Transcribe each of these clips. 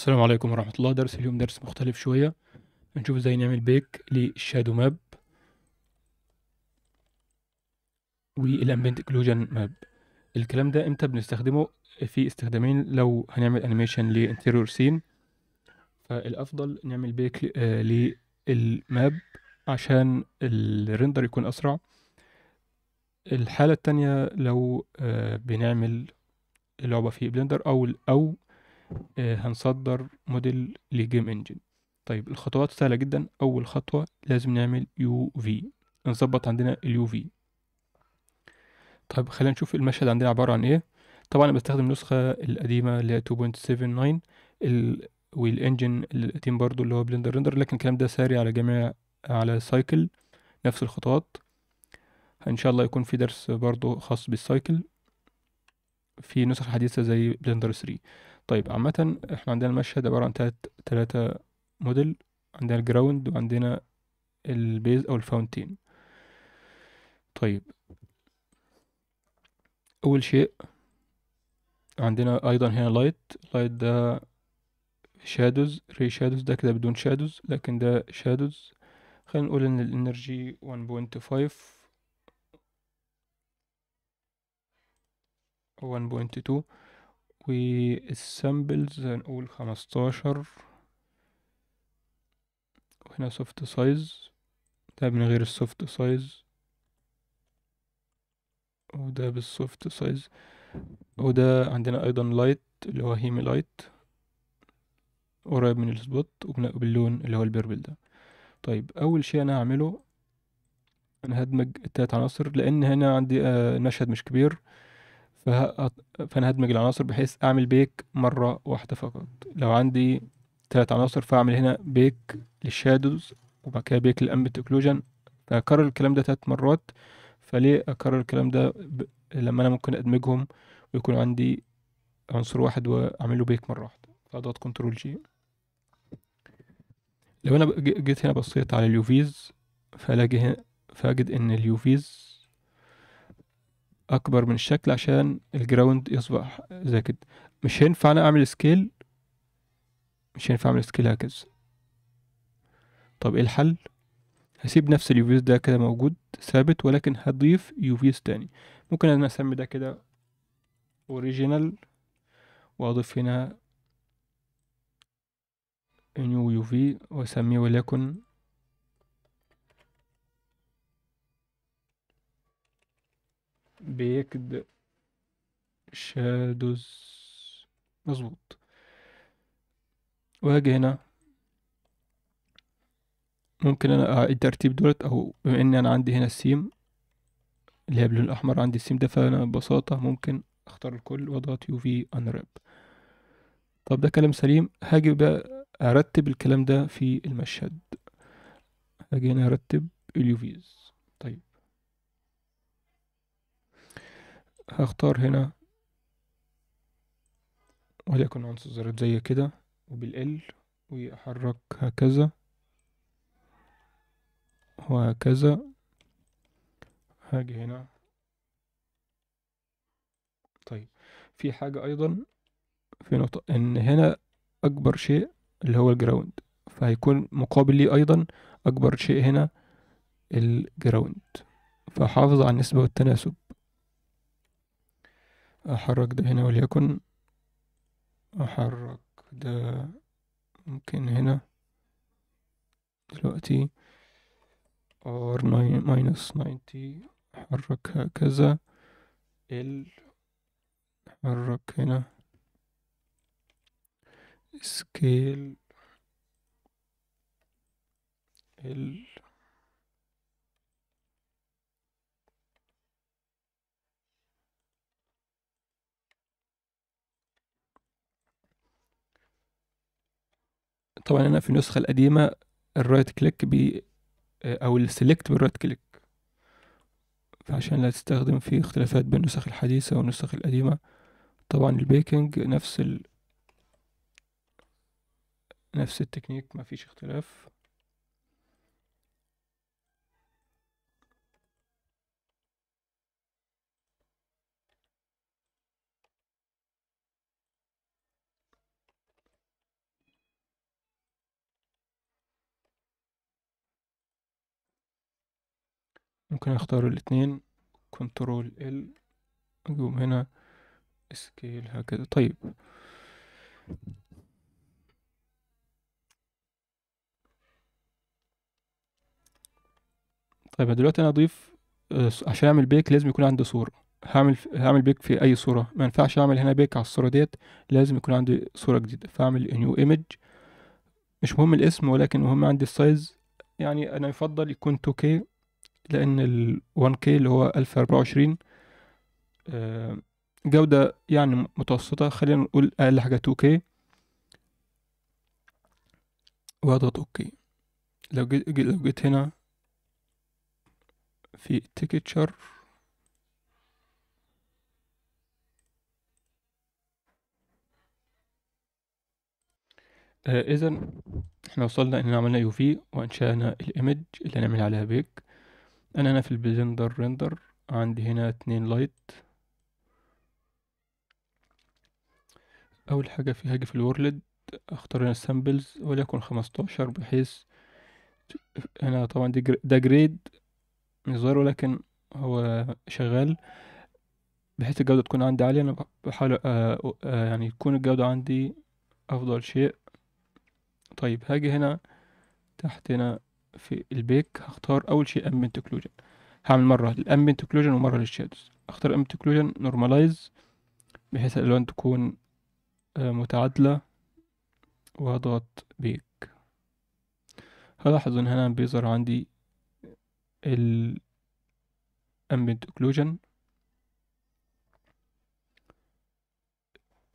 السلام عليكم ورحمة الله درس اليوم درس مختلف شوية هنشوف ازاي نعمل بيك للشادو ماب والامبنت اكلوجن ماب الكلام ده امتى بنستخدمه في استخدامين لو هنعمل انيميشن لانتيريور سين فالافضل نعمل بيك آه، للماب عشان الريندر يكون اسرع الحالة التانية لو آه، بنعمل اللعبة في بلندر او او آه، هنصدر موديل لجيم انجن طيب الخطوات سهله جدا اول خطوه لازم نعمل يو في نظبط عندنا اليو في طيب خلينا نشوف المشهد عندنا عباره عن ايه طبعا انا بستخدم النسخه القديمه اللي هي 2.79 والانجن القديم برضو اللي هو بلندر رندر لكن الكلام ده ساري على جميع على سايكل نفس الخطوات ان شاء الله يكون في درس برضو خاص بالسايكل في نسخ حديثة زي بلندر 3 طيب عامة احنا عندنا المشهد عبارة عن تلات تلاتة موديل عندنا الجراوند وعندنا البيز أو الفاونتين طيب أول شيء عندنا أيضا هنا لايت لايت ده شادوز ري شادوز ده كده بدون شادوز لكن ده شادوز خلينا نقول ان الانرجي 1.5 1.2 والسامبلز هنقول خمستاشر وهنا سوفت سايز ده من غير السوفت سايز وده بالسوفت سايز وده عندنا ايضا لايت اللي هو هيمي لايت قريب من السبوت وباللون اللي هو البيربل ده طيب اول شيء انا هعمله انا هدمج التلات عناصر لان هنا عندي نشهد آه، مش كبير فه... فانا هدمج العناصر بحيث اعمل بيك مره واحده فقط لو عندي ثلاث عناصر فاعمل هنا بيك للشادوز وبعد كده بيك للامبت اوكلوجن فاكرر الكلام ده ثلاث مرات فليه اكرر الكلام ده ب... لما انا ممكن ادمجهم ويكون عندي عنصر واحد واعمل له بيك مره واحده فاضغط كنترول جي لو انا جيت هنا بصيت على اليوفيز فالاقي هنا فاجد ان اليوفيز اكبر من الشكل عشان الجراوند يصبح زي كده مش هينفع انا اعمل سكيل مش هينفع اعمل سكيل هكذا طب ايه الحل هسيب نفس اليوفيز ده كده موجود ثابت ولكن هضيف يوفيز تاني ممكن انا اسمي ده كده اوريجينال واضيف هنا نيو يوفي واسميه وليكن بيكد شادوز مظبوط واجي هنا ممكن انا الترتيب دولت او بما ان انا عندي هنا السيم اللي هي باللون الاحمر عندي السيم ده فانا ببساطة ممكن اختار الكل واضغط يو في انراب طب ده كلام سليم هاجي بقى ارتب الكلام ده في المشهد هاجي هنا ارتب اليوفيز طيب هختار هنا وليكن عنصر الذرات زي كده وبالال وأحرك هكذا وهكذا هاجي هنا طيب في حاجة أيضا في نقطة إن هنا أكبر شيء اللي هو الجراوند فهيكون مقابل ليه أيضا أكبر شيء هنا الجراوند فحافظ على النسبة والتناسب أحرك ده هنا وليكن أحرك ده ممكن هنا دلوقتي R minus 90 أحرك هكذا L أحرك هنا scale L طبعا هنا في النسخة القديمة الرايت كليك بي آه، أو السلكت بالرايت كليك فعشان لا تستخدم في اختلافات بين النسخ الحديثة والنسخ القديمة طبعا البيكنج نفس ال... نفس التكنيك ما فيش اختلاف ممكن اختار الاثنين كنترول ال اقوم هنا سكيل هكذا طيب طيب دلوقتي انا اضيف آه، عشان اعمل بيك لازم يكون عندي صورة هعمل هعمل بيك في اي صورة ما ينفعش اعمل هنا بيك على الصورة ديت لازم يكون عندي صورة جديدة فاعمل نيو ايمج مش مهم الاسم ولكن مهم عندي السايز يعني انا يفضل يكون 2K لأن ال 1K اللي هو 1024 آه، جودة يعني متوسطة خلينا نقول أقل حاجة 2K واضغط أوكي لو جيت لو جيت هنا في تيكتشر آه إذا احنا وصلنا إننا عملنا يو في وأنشأنا الإيمج اللي هنعمل عليها بيك انا هنا في البلندر ريندر عندي هنا اتنين لايت اول حاجة في هاجي في الورلد اختار هنا السامبلز وليكن خمستاشر بحيث هنا طبعا دي ده جريد صغير ولكن هو شغال بحيث الجودة تكون عندي عالية أنا بحاول آآ آه، آه، يعني تكون الجودة عندي أفضل شيء طيب هاجي هنا تحت هنا في البيك هختار اول شيء امبنت اوكلوجن هعمل مره للامبنت اوكلوجن ومره للشادوز اختار امبنت اوكلوجن نورمالايز بحيث الالوان تكون آه، متعادله واضغط بيك هلاحظ ان هنا بيظهر عندي ال ambient occlusion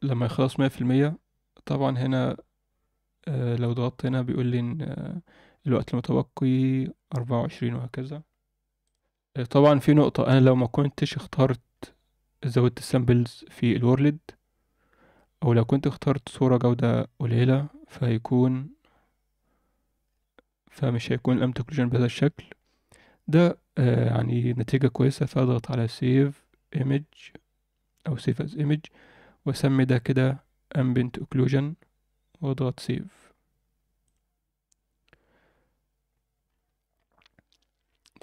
لما يخلص مية في المية طبعا هنا آه، لو ضغطت هنا بيقول لي ان آه، الوقت المتبقي أربعة وعشرين وهكذا آه، طبعا في نقطة أنا لو ما كنتش اخترت زودت السامبلز في الورلد أو لو كنت اخترت صورة جودة قليلة فهيكون فمش هيكون الأم تكلوجين بهذا الشكل ده آه يعني نتيجة كويسة فأضغط على سيف ايمج أو سيف از ايمج وأسمي ده كده ambient occlusion واضغط سيف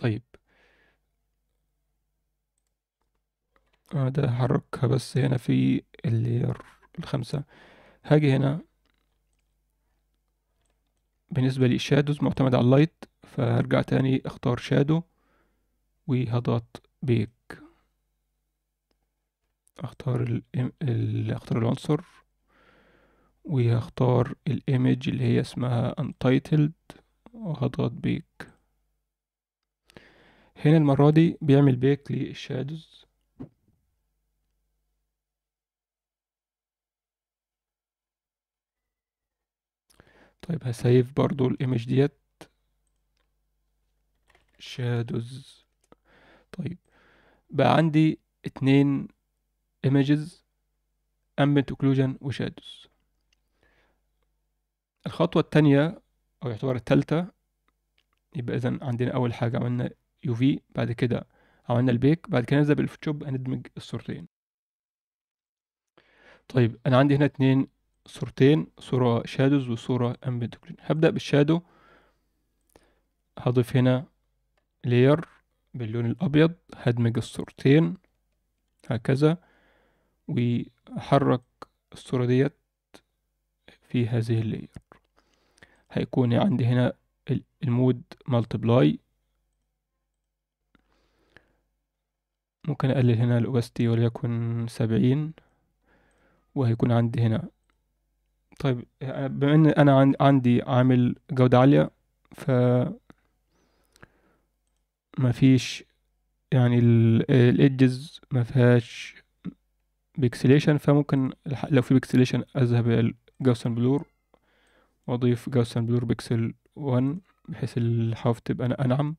طيب هذا أحركها بس هنا في اللير الخمسة هاجي هنا بالنسبة لي شادوز معتمد على اللايت فهرجع تاني اختار شادو وهضغط بيك اختار ال ال اختار العنصر وهختار الايمج اللي هي اسمها انتايتلد وهضغط بيك هنا المرة دي بيعمل بيك للشادوز طيب هسيف برضو الايمج ديت شادوز طيب بقى عندي اتنين images ambient occlusion وشادوز الخطوة التانية أو يعتبر التالتة يبقى إذا عندنا أول حاجة عملنا يو في بعد كده عملنا البيك بعد كده نبدأ بالفوتوشوب هندمج الصورتين طيب انا عندي هنا اتنين صورتين صورة شادوز وصورة امبيد هبدأ بالشادو هضيف هنا لير باللون الابيض هدمج الصورتين هكذا وحرك الصورة ديت في هذه اللير هيكون عندي هنا المود مالتبلاي ممكن أقلل هنا ال وليكن سبعين وهيكون عندي هنا طيب بما ان انا عندي عامل جودة عالية ف مفيش يعني الايدجز ما فيهاش بيكسليشن فممكن لو في بيكسليشن اذهب إلى لجاوسن بلور واضيف جاوسن بلور بيكسل ون بحيث الحاف تبقى انعم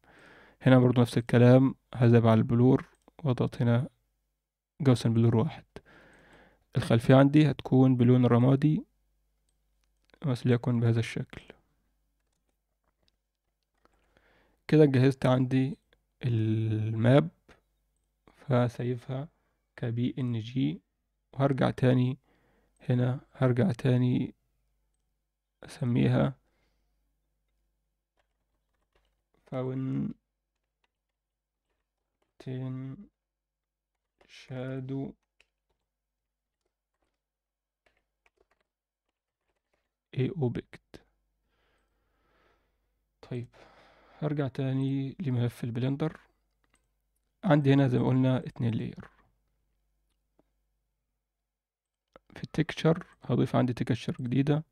هنا برضو نفس الكلام هذهب على البلور وضعت هنا قوسا بلون واحد الخلفية عندي هتكون بلون رمادي وليكن بهذا الشكل كده جهزت عندي الماب فسيفها كبي ان جي وهرجع تاني هنا هرجع تاني اسميها فاون تين شادو اي اوبكت طيب هرجع تاني لملف البلندر عندي هنا زي ما قلنا اتنين لير في التكشر هضيف عندي تكشر جديدة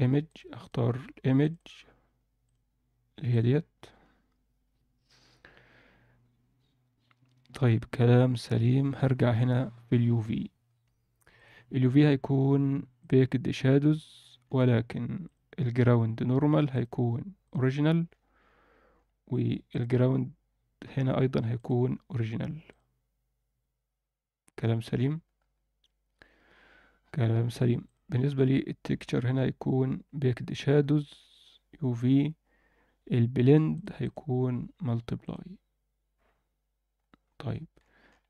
ايمج اختار image اللي هي ديت طيب كلام سليم هرجع هنا في اليو في اليو في هيكون بيكد شادوز ولكن الجراوند نورمال هيكون اوريجينال والجراوند هنا ايضا هيكون اوريجينال كلام سليم كلام سليم بالنسبة لي التكتشر هنا هيكون بيكد شادوز يو في البلند هيكون ملتبلاي طيب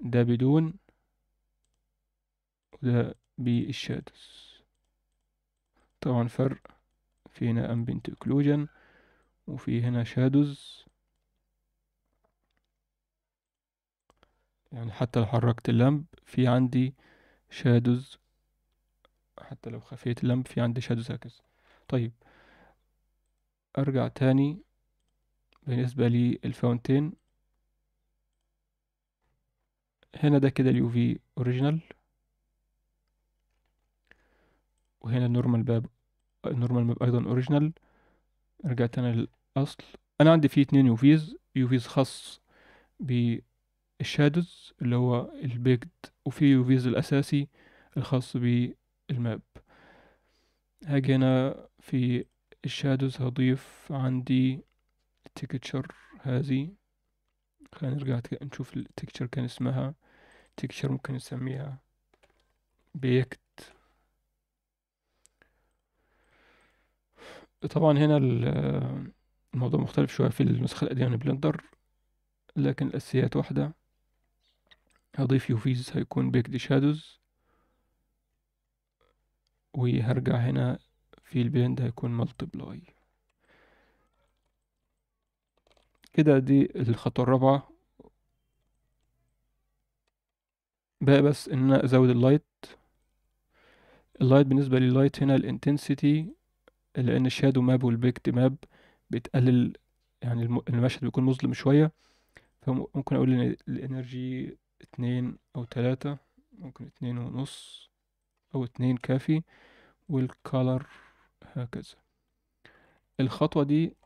ده بدون وده بالشادوس طبعا فرق في هنا امبنت اوكلوجن وفي هنا شادوز يعني حتى لو حركت اللمب في عندي شادوز حتى لو خفيت اللمب في عندي شادوز هكذا طيب ارجع تاني بالنسبة للفاونتين هنا ده كده اليو في اوريجينال وهنا النورمال باب النورمال باب ايضا اوريجينال رجعت انا للاصل انا عندي فيه اتنين يوفيز يوفيز خاص بالشادوز اللي هو البيجد وفي يوفيز الاساسي الخاص بالماب هاجي هنا في الشادوز هضيف عندي التكتشر هذه خلينا نرجع نشوف التكتشر كان اسمها تكشر ممكن نسميها بيكت طبعا هنا الموضوع مختلف شوية في النسخة القديمة من بلندر لكن الأساسيات واحدة هضيف يوفيز هيكون بيكد شادوز وهرجع هنا في البلند هيكون بلاي كده دي الخطوة الرابعة بقى بس ان انا ازود اللايت اللايت بالنسبه لللايت هنا الانتنسيتي لان الشادو ماب والبيكت ماب بتقلل يعني المشهد بيكون مظلم شويه فممكن اقول ان الانرجي اتنين او تلاتة ممكن اتنين ونص او اتنين كافي والكالر هكذا الخطوة دي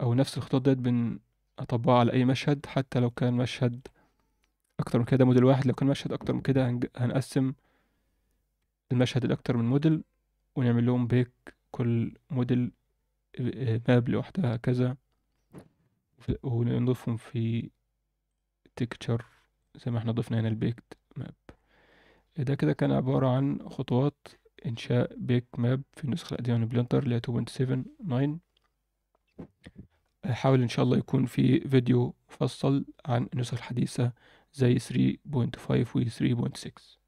او نفس الخطوات ديت بنطبقها على اي مشهد حتى لو كان مشهد اكتر من كده موديل واحد لو كان مشهد اكتر من كده هنقسم المشهد الاكتر من موديل ونعمل لهم بيك كل موديل آه، ماب لوحدها هكذا ونضيفهم في تكتشر زي ما احنا ضفنا هنا البيكت ماب ده كده كان عبارة عن خطوات إنشاء بيك ماب في النسخة القديمة من بلنتر اللي هي 2.7.9 هحاول إن شاء الله يكون في فيديو مفصل عن النسخ الحديثة the 3.5 with 3.6